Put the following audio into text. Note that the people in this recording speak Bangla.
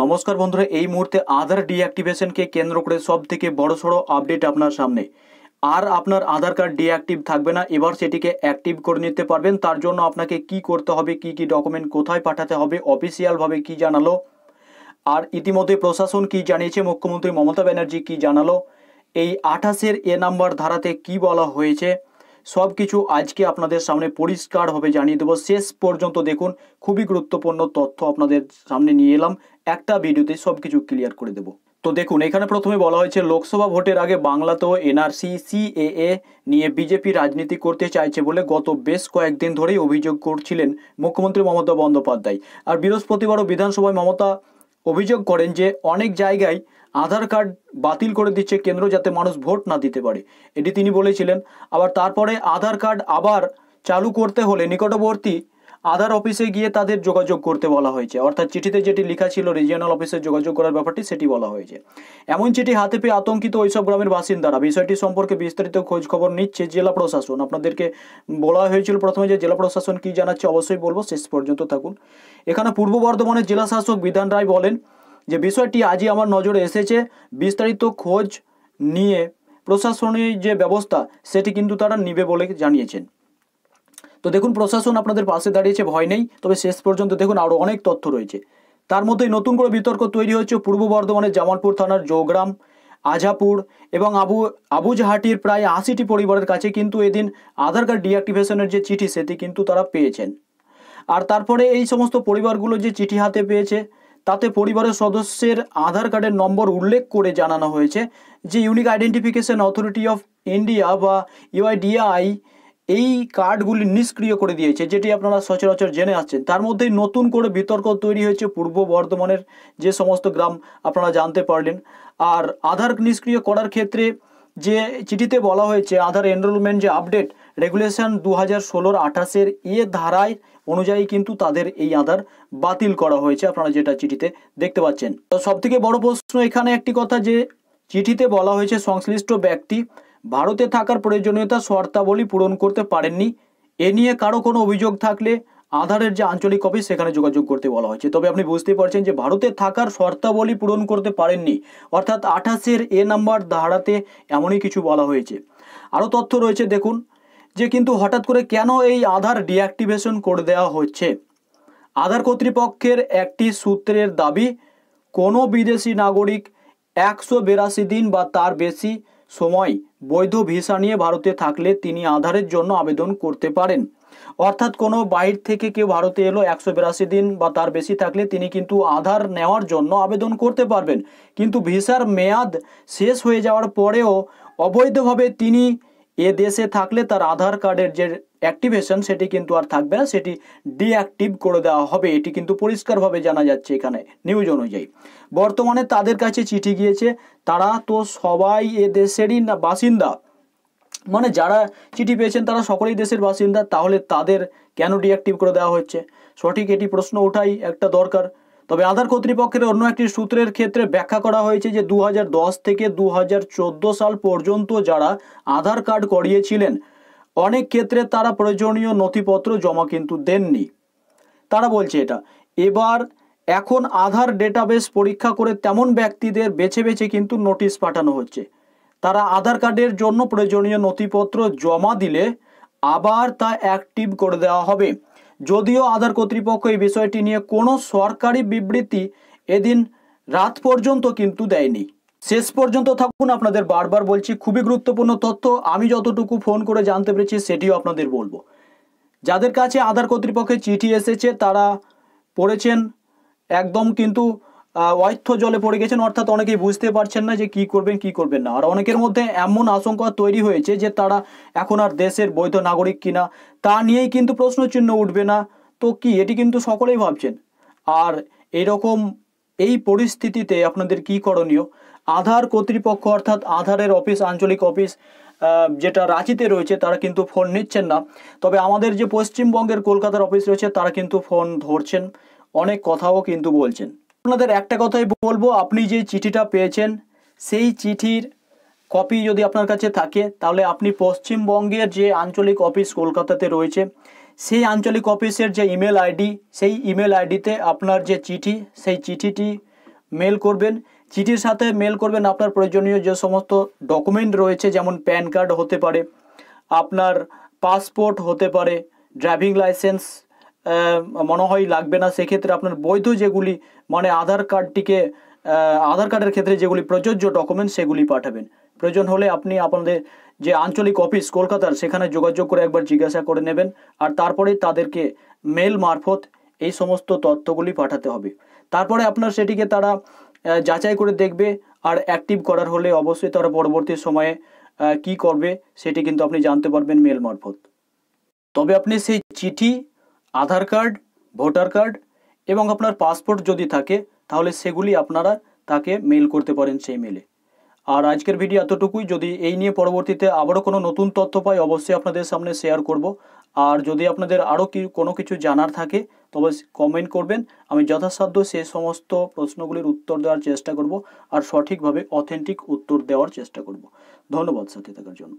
নমস্কার বন্ধুরা এই মুহূর্তে আধার ডিঅ্যাক্টিভেশনকে কেন্দ্র করে সব থেকে সড়ো আপডেট আপনার সামনে আর আপনার আধার কার্ড ডিঅ্যাক্টিভ থাকবে না এবার সেটিকে অ্যাক্টিভ করে নিতে পারবেন তার জন্য আপনাকে কি করতে হবে কি কি ডকুমেন্ট কোথায় পাঠাতে হবে অফিসিয়ালভাবে কি জানালো আর ইতিমধ্যে প্রশাসন কি জানিয়েছে মুখ্যমন্ত্রী মমতা ব্যানার্জি কি জানালো এই আঠাশের এ নাম্বার ধারাতে কি বলা হয়েছে সব কিছু আজকে আপনাদের সামনে পরিষ্কারভাবে জানিয়ে দেবো শেষ পর্যন্ত দেখুন খুবই গুরুত্বপূর্ণ তথ্য আপনাদের সামনে নিয়ে এলাম একটা ভিডিওতে সব কিছু ক্লিয়ার করে দেবো তো দেখুন এখানে প্রথমে বলা হয়েছে লোকসভা ভোটের আগে বাংলাতেও এনআরসি সিএএ নিয়ে বিজেপি রাজনীতি করতে চাইছে বলে গত বেশ কয়েকদিন ধরেই অভিযোগ করছিলেন মুখ্যমন্ত্রী মমতা বন্দ্যোপাধ্যায় আর বৃহস্পতিবারও বিধানসভায় মমতা অভিযোগ করেন যে অনেক জায়গায় আধার কার্ড বাতিল করে দিচ্ছে কেন্দ্র যাতে মানুষ ভোট না দিতে পারে এটি তিনি বলেছিলেন আবার তারপরে আধার কার্ড আবার চালু করতে হলে নিকটবর্তী আধার অফিসে গিয়ে তাদের যোগাযোগ করতে বলা হয়েছে অর্থাৎ চিঠিতে যেটি লেখা ছিল রিজিয়নাল অফিসে যোগাযোগ করার ব্যাপারটি সেটি বলা হয়েছে এমন চিঠি হাতে পেয়ে আতঙ্কিত ওইসব গ্রামের বাসিন্দারা বিষয়টি সম্পর্কে বিস্তারিত খোঁজ খবর নিচ্ছে জেলা প্রশাসন আপনাদেরকে বলা হয়েছিল প্রথমে যে জেলা প্রশাসন কি জানাচ্ছে অবশ্যই বলবো শেষ পর্যন্ত থাকুন এখানে পূর্ব বর্ধমানের জেলা শাসক বিধান রায় বলেন যে বিষয়টি আজই আমার নজরে এসেছে বিস্তারিত খোঁজ নিয়ে প্রশাসনের যে ব্যবস্থা সেটি কিন্তু তারা নিবে বলে জানিয়েছেন তো দেখুন প্রশাসন আপনাদের পাশে দাঁড়িয়েছে ভয় নেই তবে শেষ পর্যন্ত দেখুন আরও অনেক তথ্য রয়েছে তার মধ্যে নতুন করে বিতর্ক তৈরি হচ্ছে পূর্ব বর্ধমানের জামালপুর থানার জোগ্রাম আজাপুর এবং আবু আবুজাহাটির প্রায় আশিটি পরিবারের কাছে কিন্তু এদিন আধার কার্ড ডিঅ্যাক্টিভেশনের যে চিঠি সেটি কিন্তু তারা পেয়েছেন আর তারপরে এই সমস্ত পরিবারগুলো যে চিঠি হাতে পেয়েছে তাতে পরিবারের সদস্যের আধার কার্ডের নম্বর উল্লেখ করে জানানো হয়েছে যে unique identification authority of India বা ইউআইডিআই এই কার্ডগুলি নিষ্ক্রিয় করে দিয়েছে যেটি আপনারা সচরাচর জেনে আসছেন তার মধ্যেই নতুন করে বিতর্ক তৈরি হয়েছে পূর্ব বর্ধমানের যে সমস্ত গ্রাম আপনারা জানতে পারলেন আর আধার নিষ্ক্রিয় করার ক্ষেত্রে যে চিঠিতে বলা হয়েছে আধার এনরোলমেন্ট যে আপডেট রেগুলেশন দু হাজার ষোলোর আঠাশের এ ধারায় অনুযায়ী কিন্তু তাদের এই আধার বাতিল করা হয়েছে আপনারা যেটা চিঠিতে দেখতে পাচ্ছেন তো সবথেকে বড় প্রশ্ন এখানে একটি কথা যে চিঠিতে বলা হয়েছে সংশ্লিষ্ট ব্যক্তি ভারতে থাকার প্রয়োজনীয়তা শর্তাবলী পূরণ করতে পারেননি এ নিয়ে কারো কোনো অভিযোগ থাকলে আধারের যে আঞ্চলিক অফিস সেখানে যোগাযোগ করতে বলা হয়েছে তবে আপনি বুঝতেই পারছেন যে ভারতে থাকার শর্তাবলী পূরণ করতে পারেননি অর্থাৎ আঠাশের এ নাম্বার ধারাতে এমনই কিছু বলা হয়েছে আরও তথ্য রয়েছে দেখুন যে কিন্তু হঠাৎ করে কেন এই আধার ডিঅ্যাক্টিভেশন করে দেওয়া হচ্ছে আধার কর্তৃপক্ষের একটি সূত্রের দাবি কোনো বিদেশি নাগরিক একশো দিন বা তার বেশি সময় বৈধ ভিসা নিয়ে ভারতে থাকলে তিনি আধারের জন্য আবেদন করতে পারেন অর্থাৎ কোনো বাইর থেকে কেউ ভারতে এলো একশো বিরাশি দিন বা তার বেশি থাকলে তিনি কিন্তু আধার নেওয়ার জন্য আবেদন করতে পারবেন কিন্তু ভিসার মেয়াদ শেষ হয়ে যাওয়ার পরেও অবৈধভাবে তিনি এ দেশে থাকলে তার আধার কার্ডের যে অ্যাক্টিভেশন সেটি কিন্তু আর থাকবে না সেটি ডিঅ্যাক্টিভ করে দেওয়া হবে এটি কিন্তু পরিষ্কারভাবে জানা যাচ্ছে এখানে নিউজ অনুযায়ী বর্তমানে তাদের কাছে চিঠি গিয়েছে তারা তো সবাই এ দেশেরই না বাসিন্দা মানে যারা চিঠি পেয়েছেন তারা সকলেই দেশের বাসিন্দা তাহলে তাদের কেন ডিঅ্যাক্টিভ করে দেওয়া হচ্ছে সঠিক এটি প্রশ্ন ওঠাই একটা দরকার তবে আধার কর্তৃপক্ষের অন্য একটি সূত্রের ক্ষেত্রে ব্যাখ্যা করা হয়েছে যে দু থেকে দু সাল পর্যন্ত যারা আধার কার্ড করিয়েছিলেন অনেক ক্ষেত্রে তারা প্রয়োজনীয় নথিপত্র জমা কিন্তু দেননি তারা বলছে এটা এবার এখন আধার ডেটাবেস পরীক্ষা করে তেমন ব্যক্তিদের বেছে বেছে কিন্তু নোটিশ পাঠানো হচ্ছে তারা আধার কার্ডের জন্য প্রয়োজনীয় নথিপত্র জমা দিলে আবার তা অ্যাক্টিভ করে দেওয়া হবে যদিও আধার কর্তৃপক্ষ এই বিষয়টি নিয়ে কোনো সরকারি বিবৃতি এদিন রাত পর্যন্ত কিন্তু দেয়নি শেষ পর্যন্ত থাকুন আপনাদের বারবার বলছি খুবই গুরুত্বপূর্ণ তথ্য আমি যতটুকু ফোন করে জানতে পেরেছি সেটিও আপনাদের বলবো যাদের কাছে আধার কর্তৃপক্ষের চিঠি এসেছে তারা পড়েছেন একদম কিন্তু অর্থ জলে পড়ে গেছেন অর্থাৎ অনেকেই বুঝতে পারছেন না যে কি করবেন কি করবেন না আর অনেকের মধ্যে এমন আশঙ্কা তৈরি হয়েছে যে তারা এখন আর দেশের বৈধ নাগরিক কিনা তা নিয়েই কিন্তু প্রশ্নচিহ্ন উঠবে না তো কি এটি কিন্তু সকলেই ভাবছেন আর এরকম এই পরিস্থিতিতে আপনাদের কি করণীয় আধার কর্তৃপক্ষ অর্থাৎ আধারের অফিস আঞ্চলিক অফিস যেটা রাঁচিতে রয়েছে তারা কিন্তু ফোন নিচ্ছেন না তবে আমাদের যে পশ্চিমবঙ্গের কলকাতার অফিস রয়েছে তারা কিন্তু ফোন ধরছেন অনেক কথাও কিন্তু বলছেন আপনাদের একটা কথাই বলবো আপনি যে চিঠিটা পেয়েছেন সেই চিঠির কপি যদি আপনার কাছে থাকে তাহলে আপনি পশ্চিমবঙ্গের যে আঞ্চলিক অফিস কলকাতাতে রয়েছে সেই আঞ্চলিক অফিসের যে ইমেল আইডি সেই ইমেল আইডিতে আপনার যে চিঠি সেই চিঠিটি মেল করবেন চিঠির সাথে মেল করবেন আপনার প্রয়োজনীয় যে সমস্ত ডকুমেন্ট রয়েছে যেমন প্যান কার্ড হতে পারে আপনার পাসপোর্ট হতে পারে ড্রাইভিং লাইসেন্স মনে হয় লাগবে না সেক্ষেত্রে আপনার বৈধ যেগুলি মানে আধার কার্ডটিকে আধার কার্ডের ক্ষেত্রে যেগুলি প্রযোজ্য ডকুমেন্ট সেগুলি পাঠাবেন প্রয়োজন হলে আপনি আপনাদের যে আঞ্চলিক অফিস কলকাতার সেখানে যোগাযোগ করে একবার জিজ্ঞাসা করে নেবেন আর তারপরে তাদেরকে মেল মারফত এই সমস্ত তথ্যগুলি পাঠাতে হবে তারপরে আপনার সেটিকে তারা যাচাই করে দেখবে আর অ্যাক্টিভ করার হলে অবশ্যই তারা পরবর্তী সময়ে কি করবে সেটি কিন্তু আপনি জানতে পারবেন মেল মারফত তবে আপনি সেই চিঠি আধার কার্ড ভোটার কার্ড এবং আপনার পাসপোর্ট যদি থাকে তাহলে সেগুলি আপনারা তাকে মেল করতে পারেন সেই মেলে আর আজকের ভিডিও এতটুকুই যদি এই নিয়ে পরবর্তীতে আবারও কোনো নতুন তথ্য পাই অবশ্যই আপনাদের সামনে শেয়ার করব আর যদি আপনাদের আরও কি কোনো কিছু জানার থাকে তবে কমেন্ট করবেন আমি যথাসাধ্য সে সমস্ত প্রশ্নগুলির উত্তর দেওয়ার চেষ্টা করব আর সঠিকভাবে অথেন্টিক উত্তর দেওয়ার চেষ্টা করব ধন্যবাদ সাথে থাকার জন্য